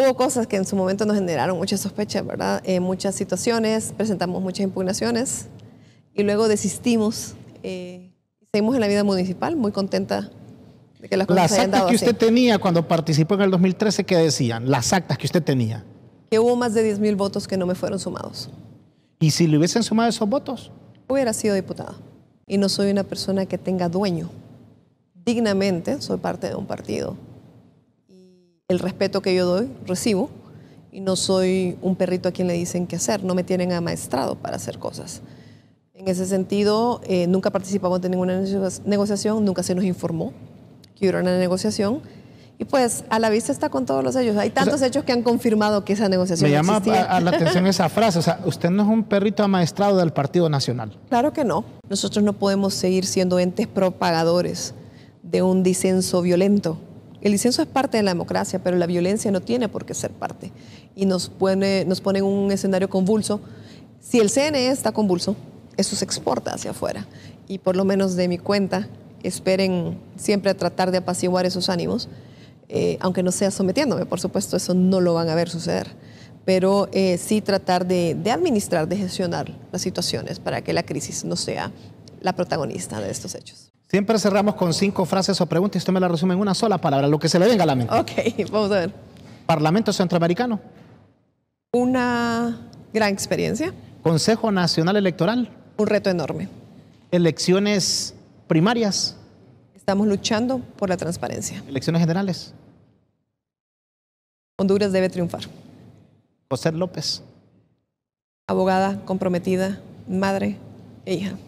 Hubo cosas que en su momento nos generaron muchas sospechas, ¿verdad? Eh, muchas situaciones, presentamos muchas impugnaciones y luego desistimos. Eh, seguimos en la vida municipal, muy contenta de que las cosas se hayan dado actas que usted tenía cuando participó en el 2013, ¿qué decían? Las actas que usted tenía. Que hubo más de 10.000 votos que no me fueron sumados. ¿Y si le hubiesen sumado esos votos? Hubiera sido diputada. Y no soy una persona que tenga dueño. Dignamente soy parte de un partido el respeto que yo doy, recibo, y no soy un perrito a quien le dicen qué hacer, no me tienen amaestrado para hacer cosas. En ese sentido, eh, nunca participamos de ninguna negociación, nunca se nos informó que hubiera una negociación. Y pues a la vista está con todos los hechos. Hay tantos hechos que han confirmado que esa negociación Me llama existía. a la atención esa frase. O sea, usted no es un perrito amaestrado del Partido Nacional. Claro que no. Nosotros no podemos seguir siendo entes propagadores de un disenso violento el disenso es parte de la democracia, pero la violencia no tiene por qué ser parte. Y nos pone, en un escenario convulso. Si el CNE está convulso, eso se exporta hacia afuera. Y por lo menos de mi cuenta, esperen siempre a tratar de apaciguar esos ánimos, eh, aunque no sea sometiéndome, por supuesto, eso no lo van a ver suceder. Pero eh, sí tratar de administrar, de gestionar las situaciones para que la crisis no sea la protagonista de estos hechos. Siempre cerramos con cinco frases o preguntas y usted me la resume en una sola palabra, lo que se le venga a la mente. Ok, vamos a ver. Parlamento Centroamericano. Una gran experiencia. Consejo Nacional Electoral. Un reto enorme. Elecciones primarias. Estamos luchando por la transparencia. Elecciones generales. Honduras debe triunfar. José López. Abogada, comprometida, madre e hija.